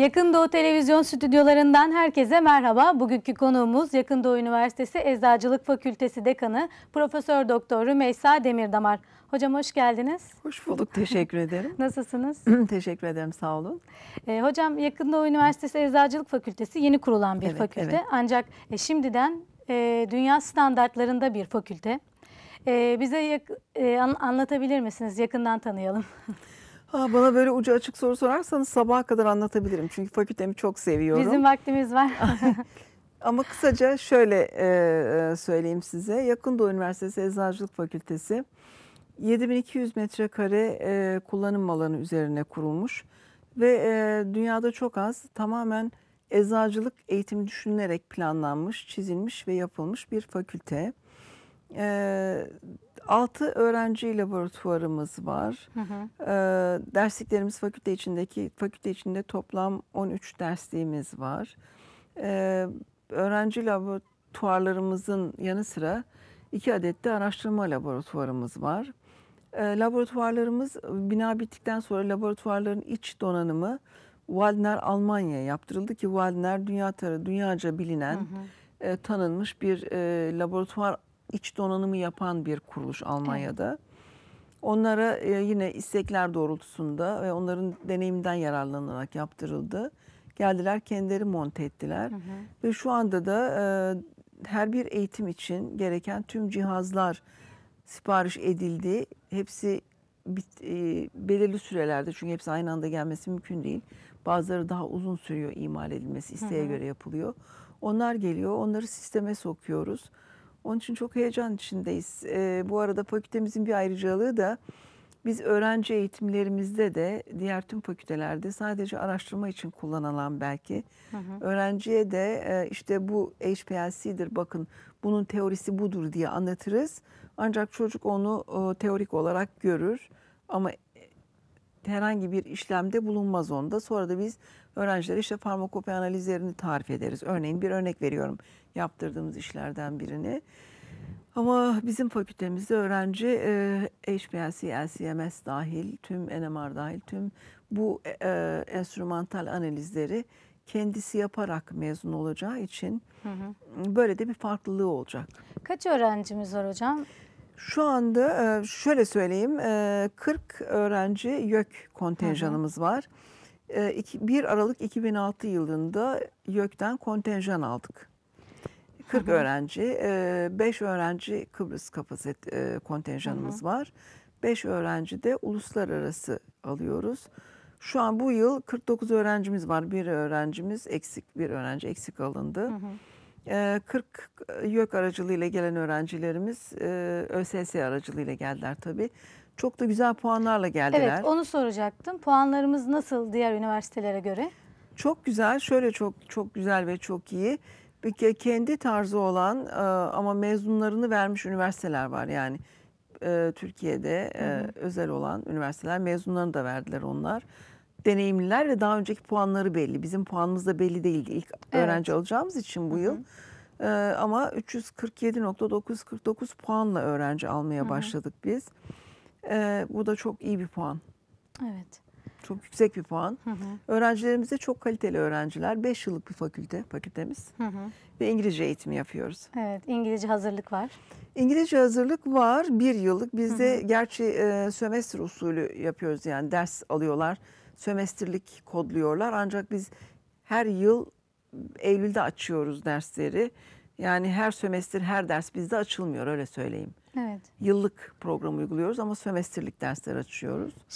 Yakın Doğu Televizyon stüdyolarından herkese merhaba. Bugünkü konuğumuz Yakın Doğu Üniversitesi Eczacılık Fakültesi Dekanı Profesör Doktor Rümeysa Demirdamar. Hocam hoş geldiniz. Hoş bulduk. Teşekkür ederim. Nasılsınız? teşekkür ederim. Sağ olun. E, hocam Yakın Doğu Üniversitesi Eczacılık Fakültesi yeni kurulan bir evet, fakülte. Evet. Ancak e, şimdiden e, dünya standartlarında bir fakülte. E, bize yak- e, an- anlatabilir misiniz? Yakından tanıyalım. Ha, bana böyle ucu açık soru sorarsanız sabaha kadar anlatabilirim. Çünkü fakültemi çok seviyorum. Bizim vaktimiz var. Ama kısaca şöyle e, e söyleyeyim size. Yakın Doğu Üniversitesi Eczacılık Fakültesi 7200 metrekare e, kullanım alanı üzerine kurulmuş. Ve e, dünyada çok az tamamen eczacılık eğitimi düşünülerek planlanmış, çizilmiş ve yapılmış bir fakülte. Evet 6 öğrenci laboratuvarımız var. Hı hı. Ee, dersliklerimiz fakülte içindeki fakülte içinde toplam 13 dersliğimiz var. Ee, öğrenci laboratuvarlarımızın yanı sıra 2 adet de araştırma laboratuvarımız var. Ee, laboratuvarlarımız bina bittikten sonra laboratuvarların iç donanımı Waldner Almanya'ya yaptırıldı ki Waldner dünya tarı dünyaca bilinen hı hı. E, tanınmış bir e, laboratuvar iç donanımı yapan bir kuruluş Almanya'da. Onlara e, yine istekler doğrultusunda ve onların deneyimden yararlanarak yaptırıldı. Geldiler kendileri monte ettiler. Hı hı. Ve şu anda da e, her bir eğitim için gereken tüm cihazlar sipariş edildi. Hepsi bit, e, belirli sürelerde çünkü hepsi aynı anda gelmesi mümkün değil. Bazıları daha uzun sürüyor imal edilmesi isteğe hı hı. göre yapılıyor. Onlar geliyor onları sisteme sokuyoruz. Onun için çok heyecan içindeyiz. E, bu arada fakültemizin bir ayrıcalığı da biz öğrenci eğitimlerimizde de diğer tüm fakültelerde sadece araştırma için kullanılan belki hı hı. öğrenciye de e, işte bu HPLC'dir bakın bunun teorisi budur diye anlatırız. Ancak çocuk onu e, teorik olarak görür ama herhangi bir işlemde bulunmaz onda. Sonra da biz öğrencilere işte farmakope analizlerini tarif ederiz. Örneğin bir örnek veriyorum yaptırdığımız işlerden birini. Ama bizim fakültemizde öğrenci e, HPLC, LCMS dahil, tüm NMR dahil, tüm bu e, e, enstrümantal analizleri kendisi yaparak mezun olacağı için hı hı. böyle de bir farklılığı olacak. Kaç öğrencimiz var hocam? Şu anda e, şöyle söyleyeyim 40 e, öğrenci YÖK kontenjanımız var. 1 e, Aralık 2006 yılında YÖK'ten kontenjan aldık. 40 hı hı. öğrenci, 5 öğrenci Kıbrıs kapasit kontenjanımız hı hı. var. 5 öğrenci de uluslararası alıyoruz. Şu an bu yıl 49 öğrencimiz var. Bir öğrencimiz eksik, bir öğrenci eksik alındı. Hı hı. 40 YÖK aracılığıyla gelen öğrencilerimiz ÖSS aracılığıyla geldiler tabii. Çok da güzel puanlarla geldiler. Evet onu soracaktım. Puanlarımız nasıl diğer üniversitelere göre? Çok güzel. Şöyle çok çok güzel ve çok iyi. Bir kendi tarzı olan ama mezunlarını vermiş üniversiteler var yani. Türkiye'de hı hı. özel olan üniversiteler mezunlarını da verdiler onlar deneyimliler ve daha önceki puanları belli. Bizim puanımız da belli değildi ilk evet. öğrenci alacağımız için bu Hı-hı. yıl. Ee, ama 347.949 puanla öğrenci almaya Hı-hı. başladık biz. Ee, bu da çok iyi bir puan. Evet. Çok yüksek bir puan. Hı hı. Öğrencilerimiz de çok kaliteli öğrenciler. 5 yıllık bir fakülte, fakültemiz. Hı hı. Ve İngilizce eğitimi yapıyoruz. Evet, İngilizce hazırlık var. İngilizce hazırlık var, bir yıllık. Bizde gerçi e, sömestr usulü yapıyoruz yani ders alıyorlar sömestrlik kodluyorlar. Ancak biz her yıl Eylül'de açıyoruz dersleri. Yani her sömestr her ders bizde açılmıyor öyle söyleyeyim. Evet. Yıllık program uyguluyoruz ama sömestrlik dersler açıyoruz. Şimdi